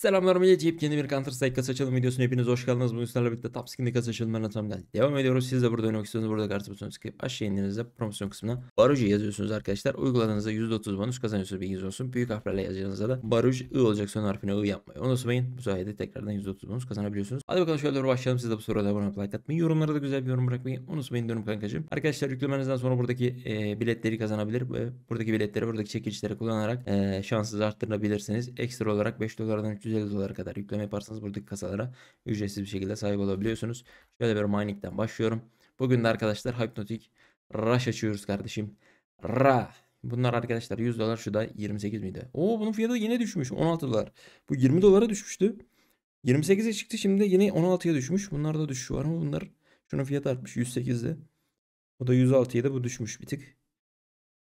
Selamlar millet yiyip yeni bir Counter Strike kasa açılım videosuna hepiniz hoş geldiniz. Bugün sizlerle birlikte Top Skin'de kasa açılımlarına tam geldik. Devam ediyoruz. Siz de burada oynamak istiyorsanız burada kartı butonuna tıklayıp aşağı indiğinizde promosyon kısmına Baruj yazıyorsunuz arkadaşlar. Uyguladığınızda %30 bonus kazanıyorsunuz bilginiz olsun. Büyük harflerle yazdığınızda da Baruj I olacak son harfine I yapmayı unutmayın. Bu sayede tekrardan %30 bonus kazanabiliyorsunuz. Hadi bakalım şöyle doğru başlayalım. Siz de bu soruda abone like atmayı. Yorumlara da güzel bir yorum bırakmayı unutmayın diyorum kankacığım. Arkadaşlar yüklemenizden sonra buradaki e, biletleri kazanabilir. E, buradaki biletleri buradaki çekicileri kullanarak e, şansınızı arttırabilirsiniz. Ekstra olarak 5 dolardan 300 350 dolara kadar yükleme yaparsanız buradaki kasalara ücretsiz bir şekilde sahip olabiliyorsunuz. Şöyle bir mining'den başlıyorum. Bugün de arkadaşlar Hypnotic Rush açıyoruz kardeşim. Ra. Bunlar arkadaşlar 100 dolar şu da 28 miydi? Oo bunun fiyatı yine düşmüş 16 dolar. Bu 20 dolara düşmüştü. 28'e çıktı şimdi yine 16'ya düşmüş. Bunlarda düşüş var ama bunlar şunun fiyatı artmış 108'de. O da 106'ya da bu düşmüş bir tık.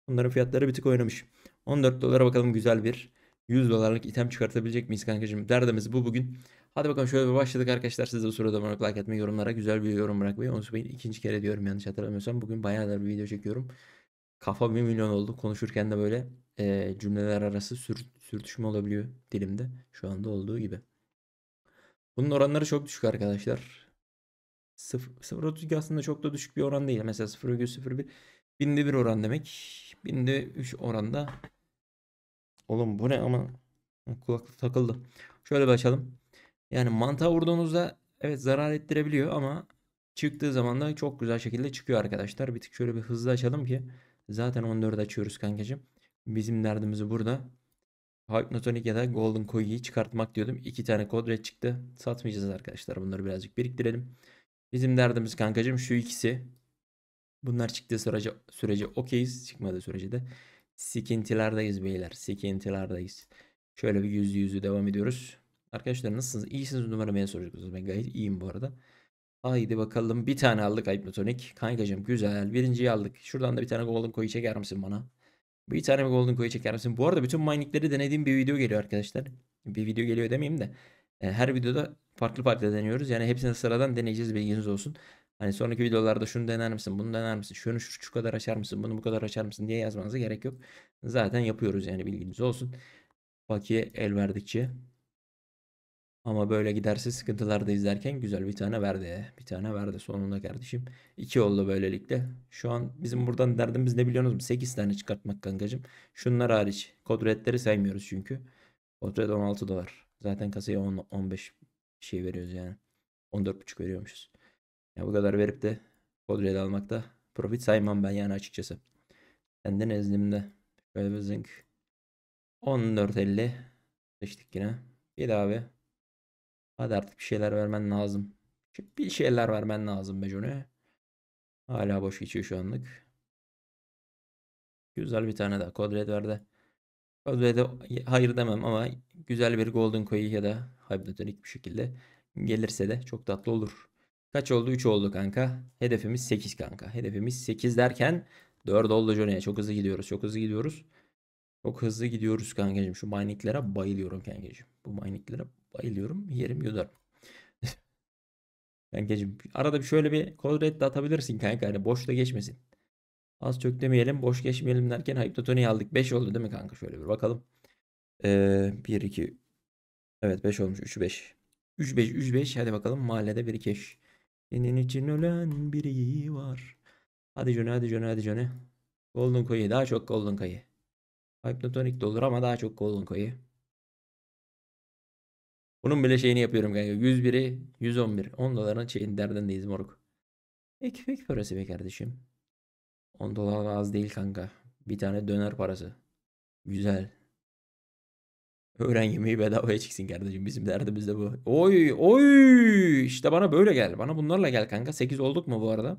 Bunların fiyatları bir tık oynamış. 14 dolara bakalım güzel bir 100 dolarlık item çıkartabilecek miyiz kankacığım? Derdimiz bu bugün. Hadi bakalım şöyle bir başladık arkadaşlar. Siz de bu sırada bana like atmayı, yorumlara güzel bir yorum bırakmayı unutmayın. İkinci kere diyorum yanlış hatırlamıyorsam. Bugün bayağı da bir video çekiyorum. Kafa bir milyon oldu. Konuşurken de böyle e, cümleler arası sür, sürtüşme olabiliyor dilimde. Şu anda olduğu gibi. Bunun oranları çok düşük arkadaşlar. 0.32 aslında çok da düşük bir oran değil. Mesela 0.01 binde bir oran demek. Binde 3 oranda Oğlum bu ne ama kulaklık takıldı. Şöyle bir açalım. Yani mantığa vurduğunuzda evet zarar ettirebiliyor ama çıktığı zaman da çok güzel şekilde çıkıyor arkadaşlar. Bir tık şöyle bir hızlı açalım ki zaten 14 açıyoruz kankacığım. Bizim derdimiz burada. Hypnotonic ya da Golden Koyi'yi çıkartmak diyordum. İki tane kod çıktı. Satmayacağız arkadaşlar. Bunları birazcık biriktirelim. Bizim derdimiz kankacığım şu ikisi. Bunlar çıktığı sürece, sürece okeyiz. Çıkmadığı sürece de Sikintilerdeyiz beyler. Sikintilerdeyiz. Şöyle bir yüzlü yüzü devam ediyoruz. Arkadaşlar nasılsınız? İyisiniz numaramı en soracaksınız. Ben gayet iyiyim bu arada. Haydi bakalım. Bir tane aldık Hypnotonik. Kankacım güzel. Birinciyi aldık. Şuradan da bir tane Golden Coin çeker misin bana? Bir tane Golden Coin çeker misin? Bu arada bütün miningleri denediğim bir video geliyor arkadaşlar. Bir video geliyor demeyeyim de. E, her videoda farklı farklı deniyoruz. Yani hepsini sıradan deneyeceğiz bilginiz olsun. Hani sonraki videolarda şunu dener misin, bunu dener misin, şunu şu, şu kadar açar mısın, bunu bu kadar açar mısın diye yazmanıza gerek yok. Zaten yapıyoruz yani bilginiz olsun. Bakiye el verdikçe. Ama böyle giderse sıkıntılarda izlerken güzel bir tane verdi. Bir tane verdi sonunda kardeşim. İki oldu böylelikle. Şu an bizim buradan derdimiz ne biliyorsunuz mu? 8 tane çıkartmak kankacım. Şunlar hariç. Kodretleri saymıyoruz çünkü. Kodret 16 dolar. Zaten kasaya 10, 15 şey veriyoruz yani. 14,5 veriyormuşuz. Ya bu kadar verip de Podria'da almakta profit saymam ben yani açıkçası. Kendi nezdimde. Şöyle bir zinc. 14.50 seçtik yine. Bir daha abi. Hadi artık bir şeyler vermen lazım. Bir şeyler vermen lazım be Hala boş geçiyor şu anlık. Güzel bir tane daha. Code Red verdi. Code Red'e hayır demem ama güzel bir Golden koyu ya da Hypnotonik bir şekilde gelirse de çok tatlı olur. Kaç oldu? 3 oldu kanka. Hedefimiz 8 kanka. Hedefimiz 8 derken 4 oldu Johnny'e. Çok hızlı gidiyoruz. Çok hızlı gidiyoruz. Çok hızlı gidiyoruz kankacığım. Şu mininglere bayılıyorum kankacığım. Bu mininglere bayılıyorum. Yerim yudarım. kankacığım arada bir şöyle bir kod de atabilirsin kanka. Hani boşta geçmesin. Az çok demeyelim. Boş geçmeyelim derken Hypnotony'yi aldık. 5 oldu değil mi kanka? Şöyle bir bakalım. Ee, 1, 2, Evet 5 olmuş. 3, 5. 3, 5, 3, 5. Hadi bakalım mahallede bir 2 senin için ölen biri var. Hadi Johnny hadi Johnny hadi Johnny. Golden Koyu daha çok Golden Koyu. Hypnotonic de olur ama daha çok Golden Koyu. Bunun bile şeyini yapıyorum kanka. 101'i 111. 10 doların şeyin derdindeyiz moruk. Ekmek parası be kardeşim. 10 dolar az değil kanka. Bir tane döner parası. Güzel. Öğren yemeği bedavaya çıksın kardeşim. Bizim derdimiz de bu. Oy oy işte bana böyle gel. Bana bunlarla gel kanka. 8 olduk mu bu arada?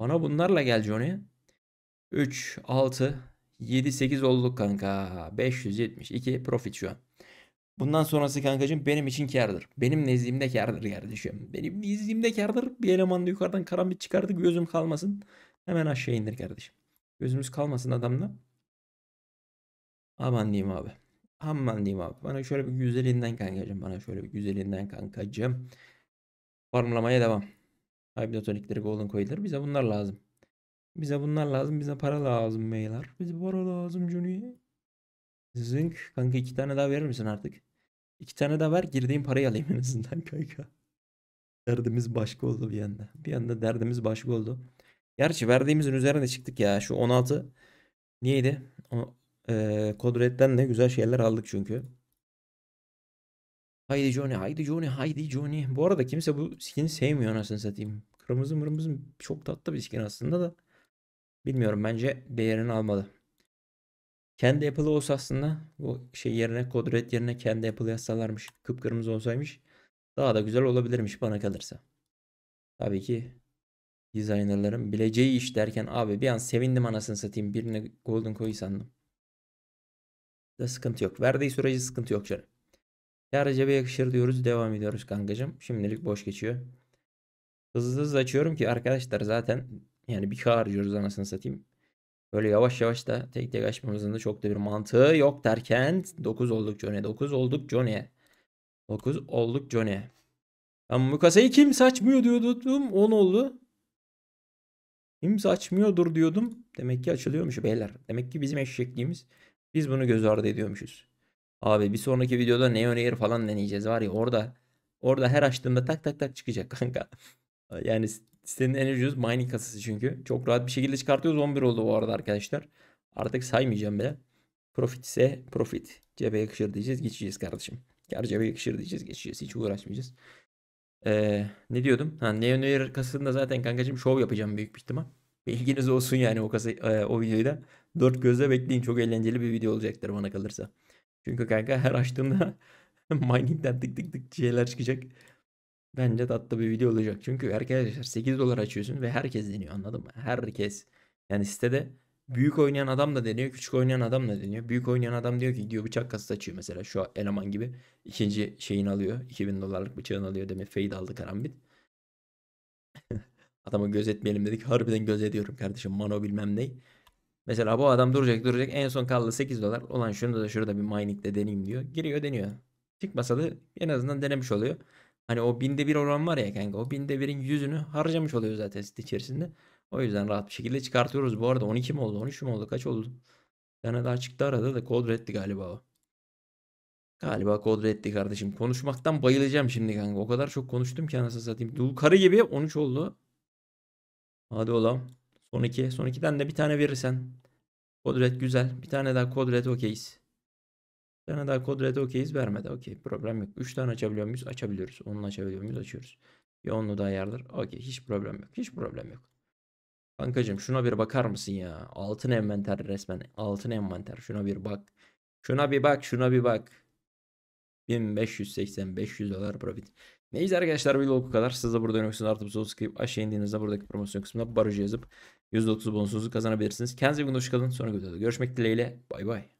Bana bunlarla gel Johnny. 3, 6, 7, 8 olduk kanka. 572 profit şu an. Bundan sonrası kankacığım benim için kardır. Benim nezdimde kardır kardeşim. Benim nezdimde kardır. Bir eleman da yukarıdan karambit çıkardı gözüm kalmasın. Hemen aşağı indir kardeşim. Gözümüz kalmasın adamla. Aman diyeyim abi. Aman diyeyim abi. Bana şöyle bir güzelinden kankacım. Bana şöyle bir güzelinden kankacım. Farmlamaya devam. Hibnatonikleri, golden coin'leri. Bize bunlar lazım. Bize bunlar lazım. Bize para lazım beyler. Bize para lazım Johnny. Zünk. Kanka iki tane daha verir misin artık? İki tane daha ver. Girdiğim parayı alayım en azından kanka. Derdimiz başka oldu bir anda. Bir anda derdimiz başka oldu. Gerçi verdiğimizin üzerine çıktık ya. Şu 16 niyeydi? Ee, ne güzel şeyler aldık çünkü. Haydi Johnny, haydi Johnny, haydi Johnny. Bu arada kimse bu skin'i sevmiyor anasını satayım. Kırmızı mırmızı çok tatlı bir skin aslında da. Bilmiyorum bence değerini almalı. Kendi Apple'ı olsa aslında bu şey yerine kod yerine kendi Apple yazsalarmış. Kıpkırmızı olsaymış. Daha da güzel olabilirmiş bana kalırsa. Tabii ki designerların bileceği iş derken abi bir an sevindim anasını satayım. Birine Golden Coin sandım da sıkıntı yok. Verdiği sürece sıkıntı yok canım. Ya Recep'e yakışır diyoruz. Devam ediyoruz kankacım. Şimdilik boş geçiyor. Hızlı hızlı açıyorum ki arkadaşlar zaten yani bir kağıt harcıyoruz anasını satayım. Böyle yavaş yavaş da tek tek açmamızın da çok da bir mantığı yok derken 9 olduk Johnny. 9 olduk Johnny. 9 olduk Johnny. Ama bu kasayı kim açmıyor diyordum. 10 oldu. Kim açmıyordur diyordum. Demek ki açılıyormuş beyler. Demek ki bizim eşekliğimiz biz bunu göz ardı ediyormuşuz. Abi bir sonraki videoda Neon Air falan deneyeceğiz var ya orada orada her açtığında tak tak tak çıkacak kanka. Yani senin enerji enerjiniz mining kasası çünkü. Çok rahat bir şekilde çıkartıyoruz. 11 oldu bu arada arkadaşlar. Artık saymayacağım bile. Profit ise profit. Cebe yakışır diyeceğiz geçeceğiz kardeşim. Gerçi cebe yakışır diyeceğiz geçeceğiz. Hiç uğraşmayacağız. Ee, ne diyordum? Ha, Neon Air kasasında zaten kankacığım şov yapacağım büyük bir ihtimal. Bilginiz olsun yani o, kasa, e, o videoyu da. Dört gözle bekleyin. Çok eğlenceli bir video olacaktır bana kalırsa. Çünkü kanka her açtığımda miningden tık tık tık şeyler çıkacak. Bence tatlı bir video olacak. Çünkü arkadaşlar 8 dolar açıyorsun ve herkes deniyor anladın mı? Herkes. Yani sitede büyük oynayan adam da deniyor. Küçük oynayan adam da deniyor. Büyük oynayan adam diyor ki diyor bıçak kasası açıyor mesela. Şu eleman gibi. ikinci şeyini alıyor. 2000 dolarlık bıçağını alıyor. demek. fade aldı karambit. Adamı gözetmeyelim dedik. Harbiden gözetiyorum kardeşim. Mano bilmem ney. Mesela bu adam duracak duracak en son kaldı 8 dolar. olan şunu da şurada bir mining'de deneyim diyor. Giriyor deniyor. Çıkmasa da en azından denemiş oluyor. Hani o binde bir oran var ya kanka. O binde birin yüzünü harcamış oluyor zaten site içerisinde. O yüzden rahat bir şekilde çıkartıyoruz. Bu arada 12 mi oldu? 13 mi oldu? Kaç oldu? Bir daha çıktı arada da kod reddi galiba o. Galiba kod reddi kardeşim. Konuşmaktan bayılacağım şimdi kanka. O kadar çok konuştum ki anasını satayım. Dul karı gibi 13 oldu. Hadi oğlum. Son 2. Son ikiden de bir tane verirsen. Kodret güzel. Bir tane daha kodret okeyiz. Bir tane daha kodret okeyiz vermedi. Okey problem yok. Üç tane açabiliyor muyuz? Açabiliyoruz. Onun açabiliyor muyuz? Açıyoruz. Bir onlu da ayarlar. Okey hiç problem yok. Hiç problem yok. Kankacım şuna bir bakar mısın ya? Altın envanter resmen. Altın envanter. Şuna bir bak. Şuna bir bak. Şuna bir bak. 1580 500 dolar profit. Neyse arkadaşlar video bu kadar. Siz de burada yönetiyorsunuz. Artı bir tıklayıp aşağı indiğinizde buradaki promosyon kısmına barajı yazıp %30 bonusunuzu kazanabilirsiniz. Kendinize iyi günler. Hoşçakalın. Sonra videoda görüşmek dileğiyle. Bay bay.